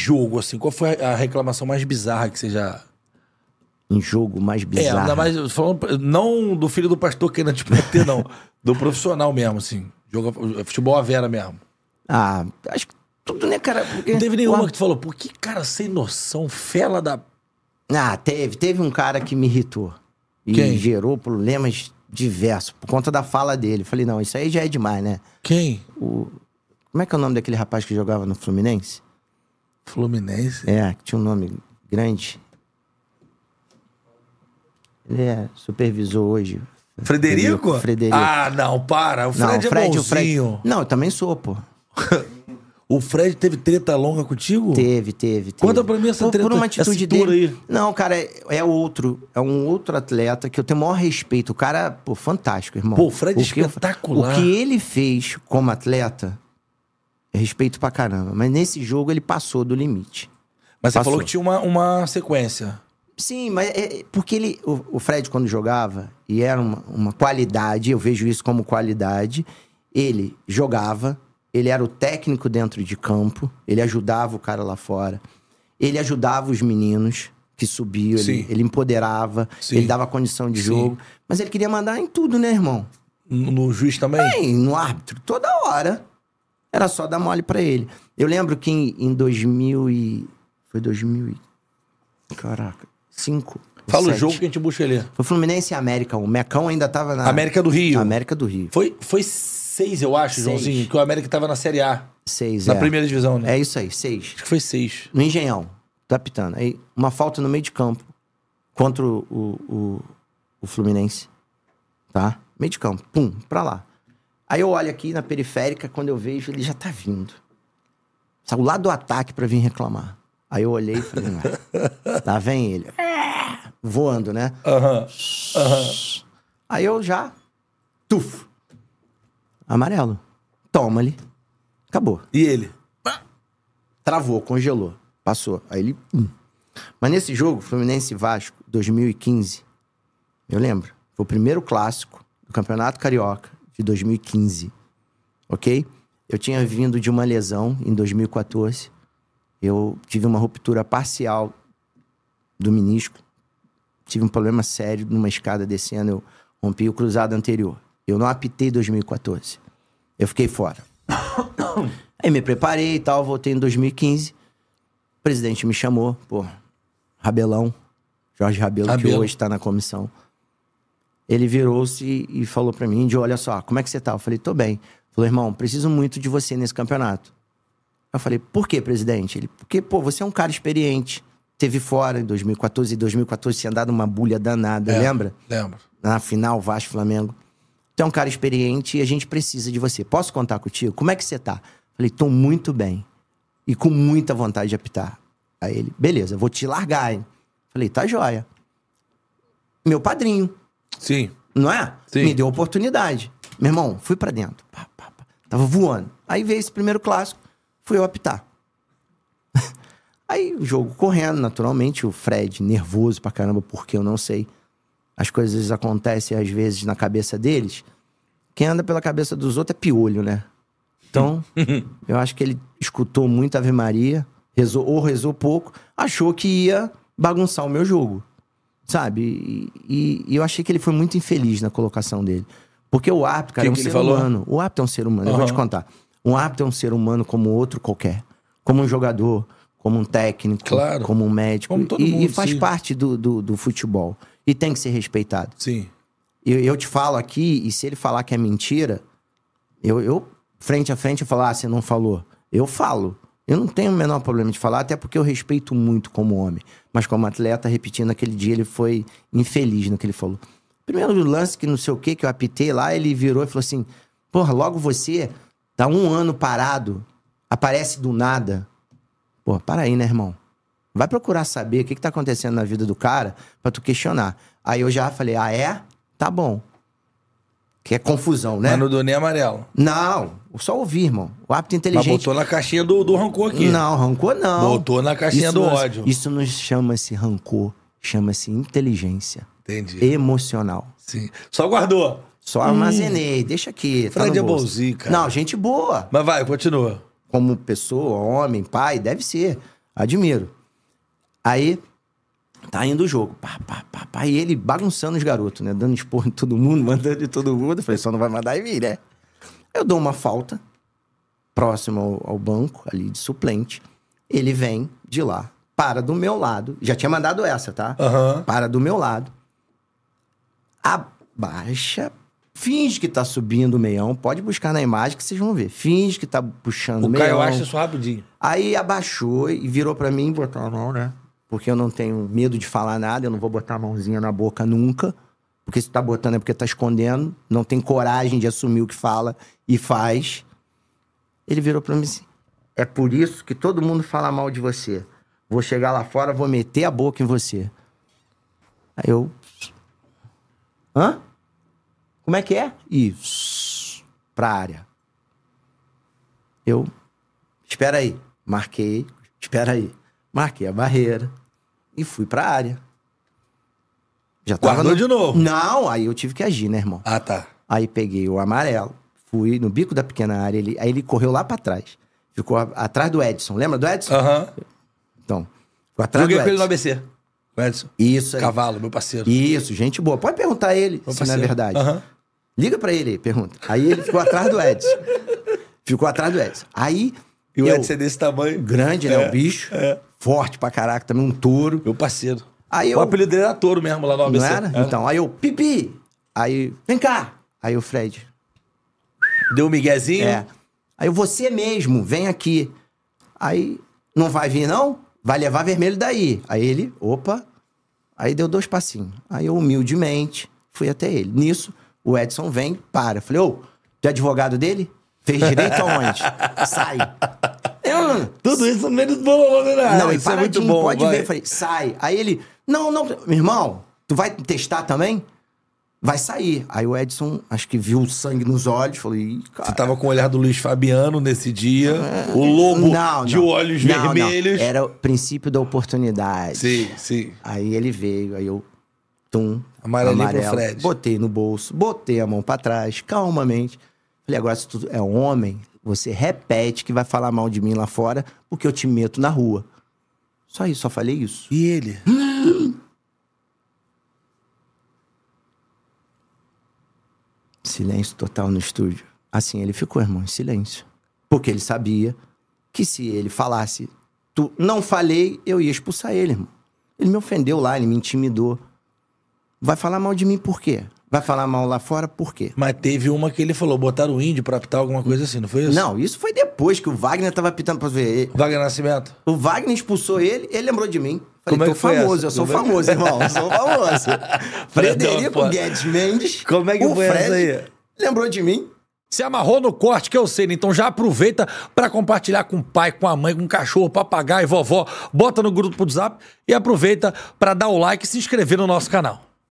jogo, assim, qual foi a reclamação mais bizarra que você já. Em jogo mais bizarro. É, ainda mais. Falando, não do filho do pastor ainda te bater, não. do profissional mesmo, assim. jogo é, futebol à vera mesmo. Ah, acho que tudo, né, cara? Porque... Não teve nenhuma que tu falou, por que cara sem noção, fela da. Ah, teve. Teve um cara que me irritou. E Quem? gerou problemas diversos, por conta da fala dele. Falei, não, isso aí já é demais, né? Quem? O. Como é que é o nome daquele rapaz que jogava no Fluminense? Fluminense? É, que tinha um nome grande. Ele é supervisor hoje. Frederico? Frederico. Ah, não, para. O Fred não, é Fred, bonzinho. Fred... Não, eu também sou, pô. o Fred teve treta longa contigo? Teve, teve, teve. Conta pra mim essa treta. Por uma atitude dele. Aí. Não, cara, é, é outro. É um outro atleta que eu tenho o maior respeito. O cara, pô, fantástico, irmão. Pô, o Fred é o que, espetacular. o que ele fez como atleta Respeito pra caramba. Mas nesse jogo ele passou do limite. Mas passou. você falou que tinha uma, uma sequência. Sim, mas é, é, porque ele, o, o, Fred, quando jogava, e era uma, uma qualidade, eu vejo isso como qualidade, ele jogava, ele era o técnico dentro de campo, ele ajudava o cara lá fora, ele ajudava os meninos que subiam, ele, ele, empoderava, Sim. ele dava condição de jogo, Sim. mas ele queria mandar em tudo, né, irmão? No, no juiz também? Bem, no árbitro, toda hora. Era só dar mole para ele. Eu lembro que em, em 2000 e... Foi 2000 e... Caraca. Cinco. Fala sete. o jogo que a gente busca ele. Foi Fluminense e América. O Mecão ainda tava na... América do Rio. América do Rio. Foi, foi seis, eu acho, seis. Joãozinho, que o América tava na Série A. Seis, Na é. primeira divisão, né? É isso aí, seis. Acho que foi seis. No Engenhão, tá, Pitana. Aí, uma falta no meio de campo contra o, o, o, o Fluminense. Tá? Meio de campo. Pum, pra lá. Aí eu olho aqui na periférica, quando eu vejo, ele já tá vindo. Saiu lá do ataque para vir reclamar. Aí eu olhei e falei, ah, tá vem ele. É. Voando, né? Aham. Uhum. Uhum. Aí eu já. Tuf! Amarelo. Toma ali. Acabou. E ele? Travou, congelou. Passou. Aí ele. Hum. Mas nesse jogo, Fluminense Vasco, 2015, eu lembro. Foi o primeiro clássico do Campeonato Carioca de 2015, ok? Eu tinha vindo de uma lesão em 2014. Eu tive uma ruptura parcial do menisco. Tive um problema sério numa escada descendo. Eu rompi o cruzado anterior. Eu não apitei em 2014. Eu fiquei fora. Aí me preparei e tal, voltei em 2015. O presidente me chamou, pô, Rabelão, Jorge Rabelo, Rabelo. que hoje está na comissão ele virou-se e falou para mim, de olha só, como é que você tá? Eu falei, tô bem. Ele falou, irmão, preciso muito de você nesse campeonato. Eu falei, por quê, presidente? Ele, porque, pô, você é um cara experiente. Teve fora em 2014, e 2014 tinha dado uma bulha danada, é, lembra? Lembro. Na final, Vasco Flamengo. Tu é um cara experiente e a gente precisa de você. Posso contar contigo? Como é que você tá? Eu falei, tô muito bem. E com muita vontade de apitar. Aí ele, beleza, vou te largar, hein? Falei, tá joia. Meu padrinho, Sim. Não é? Sim. Me deu oportunidade. Meu irmão, fui para dentro. Pá, pá, pá. Tava voando. Aí veio esse primeiro clássico, fui eu apitar. Aí o jogo correndo, naturalmente, o Fred nervoso pra caramba, porque eu não sei. As coisas acontecem às vezes na cabeça deles. Quem anda pela cabeça dos outros é piolho, né? Então, eu acho que ele escutou muito Ave Maria, rezou, ou rezou pouco, achou que ia bagunçar o meu jogo. Sabe? E, e, eu achei que ele foi muito infeliz na colocação dele. Porque o árbitro, cara, que é um que ser humano. O árbitro é um ser humano, uhum. eu vou te contar. Um árbitro é um ser humano como outro qualquer. Como um jogador, como um técnico, claro. como um médico. Como e, mundo, e, faz sim. parte do, do, do, futebol. E tem que ser respeitado. Sim. Eu, eu te falo aqui, e se ele falar que é mentira, eu, eu frente a frente, eu falo, ah, você não falou. Eu falo. Eu não tenho o menor problema de falar, até porque eu respeito muito como homem. Mas como atleta, repetindo, aquele dia ele foi infeliz no que ele falou. Primeiro lance que não sei o que, que eu apitei lá, ele virou e falou assim, porra, logo você tá um ano parado, aparece do nada. Pô, para aí, né, irmão? Vai procurar saber o que, que tá acontecendo na vida do cara pra tu questionar. Aí eu já falei, ah, é? Tá bom. Que é confusão, né? Mas não deu nem amarelo. Não, só ouvir, irmão. O hábito inteligente. Mas botou na caixinha do, do rancor aqui. Não, rancor não. Botou na caixinha isso do nos, ódio. Isso nos chama-se rancor, chama-se inteligência. Entendi. Emocional. Sim. Só guardou. Só armazenei, deixa aqui. Tá Fred é bonzinho, cara. Não, gente boa. Mas vai, continua. Como pessoa, homem, pai, deve ser. Admiro. Aí, Tá indo o jogo. Pá, pá, pá, pá. E ele bagunçando os garotos, né? Dando expor em todo mundo, mandando de todo mundo. Eu falei, só não vai mandar em mim, né? Eu dou uma falta próximo ao, ao banco, ali de suplente. Ele vem de lá, para do meu lado. Já tinha mandado essa, tá? Uhum. Para do meu lado. Abaixa, finge que tá subindo o meião, pode buscar na imagem que vocês vão ver. Finge que tá puxando o meião. O Caio acha isso rapidinho. Aí abaixou e virou para mim e botou a mão, né? porque eu não tenho medo de falar nada, eu não vou botar a mãozinha na boca nunca, porque se tá botando é porque tá escondendo, não tem coragem de assumir o que fala e faz. Ele virou para mim assim: "É por isso que todo mundo fala mal de você. Vou chegar lá fora, vou meter a boca em você." Aí eu Hã? Como é que é? isso pra área. Eu espera aí, marquei, espera aí. Marquei a barreira e fui pra área. Já tava Guardou no... de novo? Não, aí eu tive que agir, né, irmão? Ah, tá. Aí peguei o amarelo, fui no bico da pequena área, ele... aí ele correu lá pra trás. Ficou a... atrás do Edson, lembra do Edson? Aham. Então, ficou atrás Joguei do Edson. com ele no ABC. O Edson. Isso aí. Cavalo, meu parceiro. Isso, gente boa. Pode perguntar a ele meu se parceiro. não é verdade. Uhum. Liga pra ele, pergunta. Aí ele ficou atrás do Edson. Ficou atrás do Edson. Aí... E o Edson é desse tamanho. Grande, né? o é, bicho. É forte pra caraca, também um touro. Meu parceiro. Aí o apelido dele era touro mesmo lá no ABC. Não era? É. Então, aí eu, pipi! Aí, vem cá! Aí o Fred. Deu um miguezinho? É. Aí você mesmo, vem aqui. Aí, não vai vir não? Vai levar vermelho daí. Aí ele, opa. Aí deu dois passinhos. Aí eu, humildemente, fui até ele. Nisso, o Edson vem, para. Falei, ô, tu é advogado dele? Fez direito aonde? Sai. Tudo isso no meio do né? Não, e isso é muito bom. Pode vai. ver. falei, sai. Aí ele, não, não, meu irmão, tu vai testar também? Vai sair. Aí o Edson, acho que viu o sangue nos olhos, falou, Ih, cara. Você tava com o olhar do Luiz Fabiano nesse dia, é... o lobo não, de não. olhos não, vermelhos. Era o princípio da oportunidade. Sim, sim. Aí ele veio, aí eu, tum, amarelo amarelo, pro Fred. Botei no bolso, botei a mão para trás, calmamente. Falei, agora se tu é homem, você repete que vai falar mal de mim lá fora porque eu te meto na rua. Só isso, só falei isso. E ele? silêncio total no estúdio. Assim ele ficou, irmão, em silêncio. Porque ele sabia que se ele falasse, tu não falei, eu ia expulsar ele, irmão. Ele me ofendeu lá, ele me intimidou. Vai falar mal de mim por quê? Vai falar mal lá fora, por quê? Mas teve uma que ele falou, botaram o índio pra apitar alguma coisa assim, não foi isso? Não, isso foi depois que o Wagner tava apitando pra ver. Wagner Nascimento? O Wagner expulsou ele, ele lembrou de mim. Falei, Como é que tô famoso, essa? eu sou Como é famoso, é? irmão, eu sou famoso. É Frederico Guedes Mendes. Como é que o foi Fred essa aí? Lembrou de mim. Se amarrou no corte, que eu sei, né? Então já aproveita para compartilhar com o pai, com a mãe, com o cachorro, papagaio, vovó. Bota no grupo do WhatsApp e aproveita para dar o like e se inscrever no nosso canal.